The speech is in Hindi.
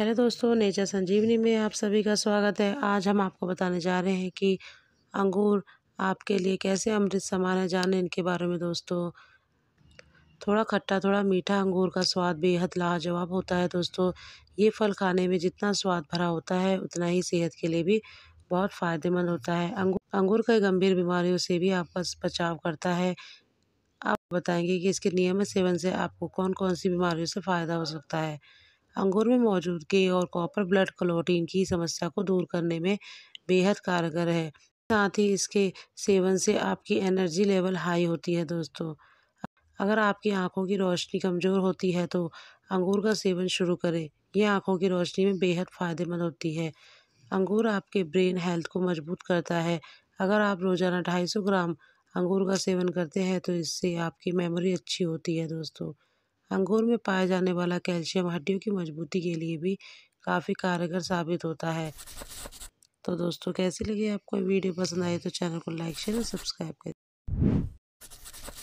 हेलो दोस्तों नेचर संजीवनी में आप सभी का स्वागत है आज हम आपको बताने जा रहे हैं कि अंगूर आपके लिए कैसे अमृत समान है जाने इनके बारे में दोस्तों थोड़ा खट्टा थोड़ा मीठा अंगूर का स्वाद बेहद लाजवाब होता है दोस्तों ये फल खाने में जितना स्वाद भरा होता है उतना ही सेहत के लिए भी बहुत फ़ायदेमंद होता है अंगूर अंगूर कई गंभीर बीमारियों से भी आपका बचाव करता है आप बताएंगे कि इसके नियमित सेवन से आपको कौन कौन सी बीमारियों से फ़ायदा हो सकता है अंगूर में मौजूद के और कॉपर ब्लड क्लोटीन की समस्या को दूर करने में बेहद कारगर है साथ ही इसके सेवन से आपकी एनर्जी लेवल हाई होती है दोस्तों अगर आपकी आंखों की रोशनी कमज़ोर होती है तो अंगूर का सेवन शुरू करें यह आंखों की रोशनी में बेहद फ़ायदेमंद होती है अंगूर आपके ब्रेन हेल्थ को मजबूत करता है अगर आप रोज़ाना ढाई सौ ग्राम अंगूर का सेवन करते हैं तो इससे आपकी मेमोरी अच्छी होती है दोस्तों अंगूर में पाया जाने वाला कैल्शियम हड्डियों की मजबूती के लिए भी काफ़ी कारगर साबित होता है तो दोस्तों कैसी लगी आपको वीडियो पसंद आई तो चैनल को लाइक शेयर और सब्सक्राइब करें